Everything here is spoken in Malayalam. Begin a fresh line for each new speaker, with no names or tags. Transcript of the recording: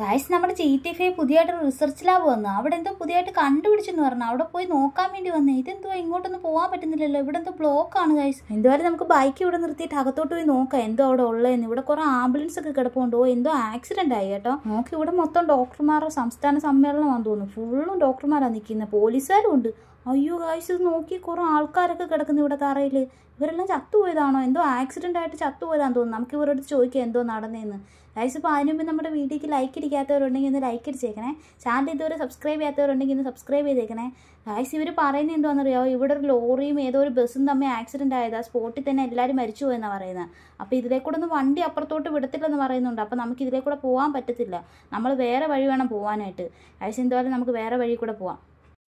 ഗായ്സ് നമ്മുടെ ജി ടി എഫ് പുതിയതായിട്ട് റിസർച്ച് ലാബ് വന്നു അവിടെ എന്തോ പുതിയതായിട്ട് കണ്ടുപിടിച്ചെന്ന് പറഞ്ഞു അവിടെ പോയി നോക്കാൻ വേണ്ടി വന്നു ഇതെന്തോ ഇങ്ങോട്ടൊന്നും പോകാൻ പറ്റുന്നില്ലല്ലോ ഇവിടെ എന്തോ ആണ് ഗായ്സ് എന്തുവരെ നമുക്ക് ബൈക്ക് ഇവിടെ നിർത്തിയിട്ട് അകത്തോട്ട് പോയി നോക്കാം എന്തോ അവിടെ ഉള്ളതെന്ന് ഇവിടെ കുറെ ആംബുലൻസ് ഒക്കെ കിടപ്പുണ്ടോ എന്തോ ആക്സിഡന്റ് ആയി കേട്ടോ നോക്കി ഇവിടെ മൊത്തം ഡോക്ടർമാരുടെ സംസ്ഥാന സമ്മേളനം വന്നു തോന്നുന്നു ഫുള്ളും ഡോക്ടർമാരാണ് നിൽക്കുന്നത് പോലീസുകാരും ഉണ്ട് അയ്യോ കാശ് ഇത് നോക്കി കുറെ ആൾക്കാരൊക്കെ കിടക്കുന്നു ഇവിടെ തറയിൽ ഇവരെല്ലാം ചത്തുപോയതാണോ എന്തോ ആക്സിഡൻ്റ് ആയിട്ട് ചത്തുപോയതാണെന്ന് തോന്നുന്നു നമുക്ക് ഇവരോട് ചോദിക്കുക എന്തോ നടന്നതെന്ന് ഗൈസ് ഇപ്പോൾ അതിന് മുമ്പ് നമ്മുടെ വീഡിയോക്ക് ലൈക്ക് ഇടിക്കാത്തവരുണ്ടെങ്കിൽ ഒന്ന് ലൈക്ക് ഇടിച്ചേക്കണേ ചാനൽ ഇതുവരെ സബ്സ്ക്രൈബ് ചെയ്യാത്തവരുണ്ടെങ്കിൽ ഒന്ന് സബ്സ്ക്രൈബ് ചെയ്തേക്കണേ ഗൈസ് ഇവർ പറയുന്നത് എന്തോന്നറിയാമോ ഇവിടെ ഒരു ലോറിയും ഏതോ ഒരു ബസ്സും തമ്മിൽ ആക്സിഡൻ്റ് ആയതാ സ്പോട്ടിൽ തന്നെ എല്ലാവരും മരിച്ചു പോയെന്നാണ് പറയുന്നത് അപ്പോൾ ഇതിലേ കൂടെ ഒന്ന് വണ്ടി അപ്പുറത്തോട്ട് വിടത്തില്ലെന്ന് പറയുന്നുണ്ട് അപ്പോൾ നമുക്ക് ഇതിലേ കൂടെ പോകാൻ പറ്റത്തില്ല നമ്മൾ വേറെ വഴി വേണം പോകാനായിട്ട് ഗൈസ് എന്തായാലും നമുക്ക് വേറെ വഴി കൂടെ പോകാം